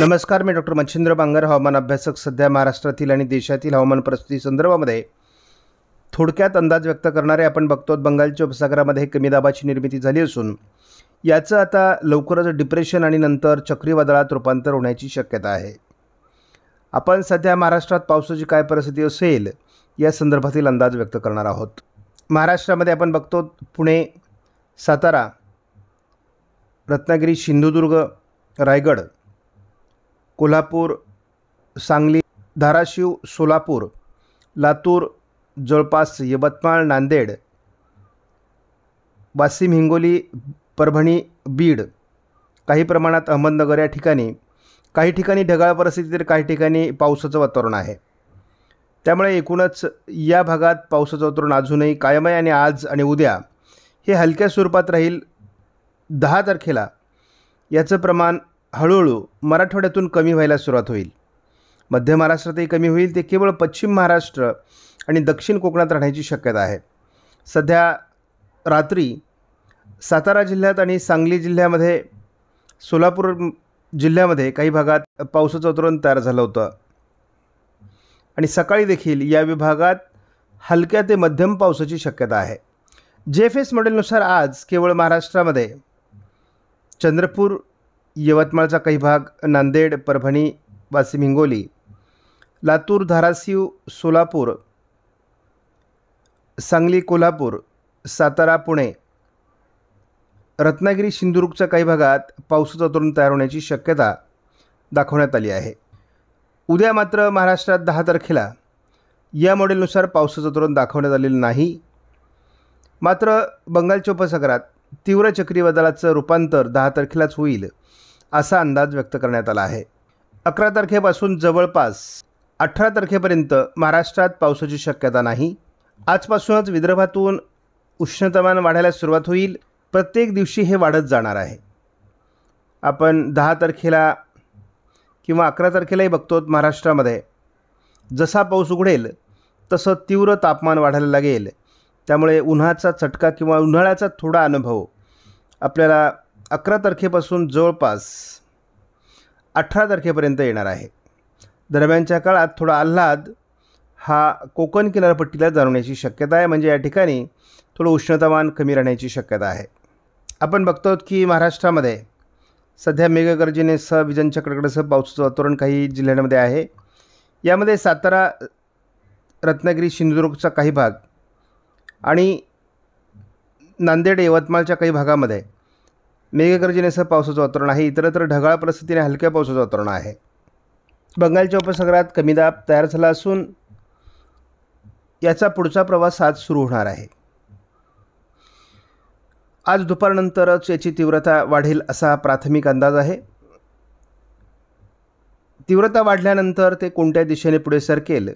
नमस्कार मी डॉक्टर मच्छिंद्र बांगर हवामान अभ्यासक सध्या महाराष्ट्रातील आणि देशातील हवामान परिस्थिती संदर्भामध्ये थोडक्यात अंदाज व्यक्त करणारे आपण बघतो बंगालच्या उपसागरामध्ये कमी दाबाची निर्मिती झाली असून याचं आता लवकरच डिप्रेशन आणि नंतर चक्रीवादळात रूपांतर होण्याची शक्यता आहे आपण सध्या महाराष्ट्रात पावसाची काय परिस्थिती असेल या संदर्भातील अंदाज व्यक्त करणार आहोत महाराष्ट्रामध्ये आपण बघतो पुणे सातारा रत्नागिरी सिंधुदुर्ग रायगड कोल्हापूर सांगली धाराशिव सोलापूर लातूर जवळपास यवतमाळ नांदेड वाशिम हिंगोली परभणी बीड काही प्रमाणात अहमदनगर या ठिकाणी काही ठिकाणी ढगाळ परिस्थिती तर काही ठिकाणी पावसाचं वातावरण आहे त्यामुळे एकूणच या भागात पावसाचं वातावरण अजूनही कायम आहे आणि आज आणि उद्या हे हलक्या स्वरूपात राहील दहा तारखेला याचं प्रमाण हळूहळू मराठवाड्यातून कमी व्हायला सुरुवात होईल मध्य महाराष्ट्रातही कमी होईल ते केवळ पश्चिम महाराष्ट्र आणि दक्षिण कोकणात राहण्याची शक्यता आहे सध्या रात्री सातारा जिल्ह्यात आणि सांगली जिल्ह्यामध्ये सोलापूर जिल्ह्यामध्ये काही भागात पावसाचं वातावरण तयार झालं होतं आणि सकाळी देखील या विभागात हलक्या ते मध्यम पावसाची शक्यता आहे जे एफ एस मॉडेलनुसार आज केवळ महाराष्ट्रामध्ये चंद्रपूर यवतमाळचा काही भाग नांदेड परभणी वाशिम हिंगोली लातूर धाराशिव सोलापूर सांगली कोल्हापूर सातारा पुणे रत्नागिरी सिंधुदुर्गच्या काही भागात पावसाचा तोरण तयार होण्याची शक्यता दाखवण्यात आली आहे उद्या मात्र महाराष्ट्रात दहा तारखेला या मॉडेलनुसार पावसाचं तोरण दाखवण्यात आलेलं नाही मात्र बंगालच्या उपसागरात तीव्र चक्रीवादळाचं रूपांतर दहा तारखेलाच होईल असा अंदाज व्यक्त करण्यात आला आहे अकरा तारखेपासून जवळपास अठरा तारखेपर्यंत महाराष्ट्रात पावसाची शक्यता नाही आजपासूनच विदर्भातून उष्णतामान वाढायला सुरुवात होईल प्रत्येक दिवशी हे वाढत जाणार आहे आपण दहा तारखेला किंवा अकरा तारखेलाही बघतो महाराष्ट्रामध्ये जसा पाऊस उघडेल तसं तीव्र तापमान वाढायला लागेल त्यामुळे उन्हाचा चटका किंवा उन्हाळ्याचा थोडा अनुभव आपल्याला अकरा तारखेपासून जवळपास अठरा तारखेपर्यंत येणार आहे दरम्यानच्या काळात थोडा आल्हाद हा कोकण किनारपट्टीला जाणवण्याची शक्यता आहे म्हणजे या ठिकाणी थोडं उष्णतामान कमी राहण्याची शक्यता आहे आपण बघतो की महाराष्ट्रामध्ये सध्या मेघगर्जने स विजांच्या कडकडासह पावसाचं वातावरण काही जिल्ह्यांमध्ये आहे यामध्ये सातारा रत्नागिरी सिंधुदुर्गचा काही भाग आणि नांदेड यवतमाळच्या काही भागामध्ये मेघगर्जनेसह पावसाचं वातावरण आहे इतरत्र ढगाळ परिस्थितीने हलक्या पावसाचं वातावरण आहे बंगालच्या उपसागरात कमी दाब तयार झाला असून याचा पुढचा प्रवास आज सुरू होणार आहे आज दुपारनंतरच याची तीव्रता वाढेल असा प्राथमिक अंदाज आहे तीव्रता वाढल्यानंतर ते कोणत्या दिशेने पुढे सरकेल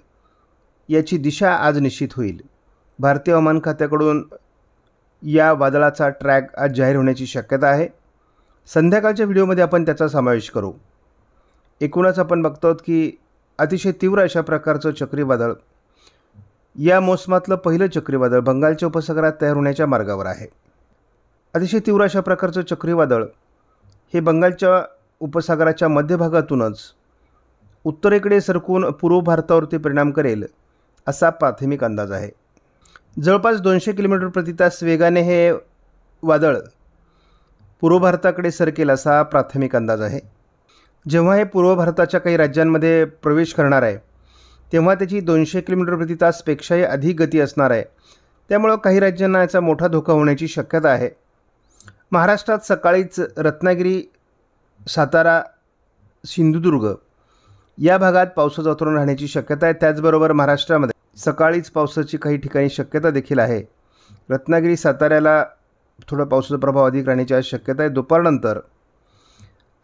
याची दिशा आज निश्चित होईल भारतीय हवामान खात्याकडून या वादळाचा ट्रॅक आज जाहीर होण्याची शक्यता आहे संध्याकाळच्या व्हिडिओमध्ये आपण त्याचा समावेश करू एकूणच आपण बघतो आहोत की अतिशय तीव्र अशा प्रकारचं चक्रीवादळ या मोसमातलं पहिलं चक्रीवादळ बंगालच्या उपसागरात तयार होण्याच्या मार्गावर आहे अतिशय तीव्र अशा प्रकारचं चक्रीवादळ हे बंगालच्या उपसागराच्या मध्यभागातूनच उत्तरेकडे सरकून पूर्व भारतावरती परिणाम करेल असा प्राथमिक अंदाज आहे जवळपास दोनशे किलोमीटर प्रति तास वेगाने हे वादळ पूर्व भारताकडे सरकेल असा प्राथमिक अंदाज आहे जेव्हा हे पूर्व भारताच्या काही राज्यांमध्ये प्रवेश करणार आहे तेव्हा त्याची दोनशे किलोमीटर प्रति तासपेक्षाही अधिक गती असणार आहे त्यामुळं काही राज्यांना याचा मोठा धोका होण्याची शक्यता आहे महाराष्ट्रात सकाळीच रत्नागिरी सातारा सिंधुदुर्ग या भागात पावसाचं उतरून राहण्याची शक्यता आहे त्याचबरोबर महाराष्ट्रामध्ये सकाळीच पावसाची काही ठिकाणी शक्यता देखील आहे रत्नागिरी साताऱ्याला थोडा पावसाचा प्रभाव अधिक राहण्याची आज शक्यता आहे दुपारनंतर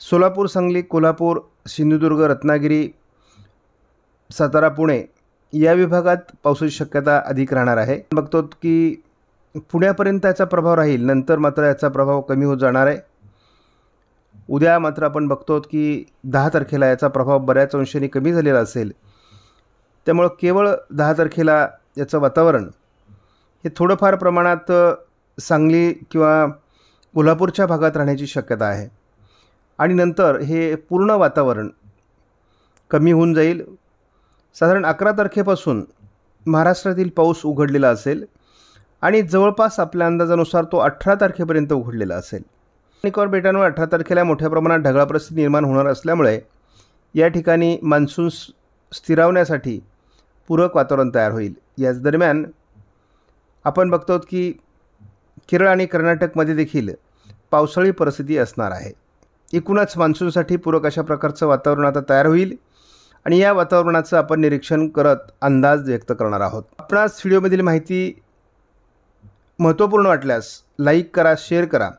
सोलापूर सांगली कोल्हापूर सिंधुदुर्ग रत्नागिरी सातारा पुणे या विभागात पावसाची शक्यता अधिक राहणार आहे बघतो की पुण्यापर्यंत याचा प्रभाव राहील नंतर मात्र याचा प्रभाव कमी होत जाणार आहे उद्या मात्र आपण बघतो की दहा तारखेला याचा प्रभाव बऱ्याच अंशाने कमी झालेला असेल त्यामुळं केवळ दहा तारखेला याचं वातावरण हे थोडंफार प्रमाणात सांगली किंवा कोल्हापूरच्या भागात राहण्याची शक्यता आहे आणि नंतर हे पूर्ण वातावरण कमी होऊन जाईल साधारण अकरा तारखेपासून महाराष्ट्रातील पाऊस उघडलेला असेल आणि जवळपास आपल्या अंदाजानुसार तो अठरा तारखेपर्यंत उघडलेला असेल निकोबार बेटांवर अठरा तारखेला मोठ्या प्रमाणात ढगाळ परिस्थिती निर्माण होणार असल्यामुळे या ठिकाणी मान्सून स्थिरावण्यासाठी पूरक वातावरण तयार होईल याच दरम्यान आपण बघतो की केरळ आणि कर्नाटकमध्ये देखील पावसाळी परिस्थिती असणार आहे एकूणच मान्सूनसाठी पूरक अशा प्रकारचं वातावरण आता तयार होईल आणि या वातावरणाचं आपण निरीक्षण करत अंदाज व्यक्त करणार आहोत आपणास व्हिडिओमधील माहिती महत्त्वपूर्ण वाटल्यास लाईक करा शेअर करा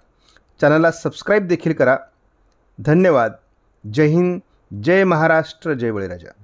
चॅनलला सबस्क्राईब देखील करा धन्यवाद जय हिंद जय महाराष्ट्र जय बळीराजा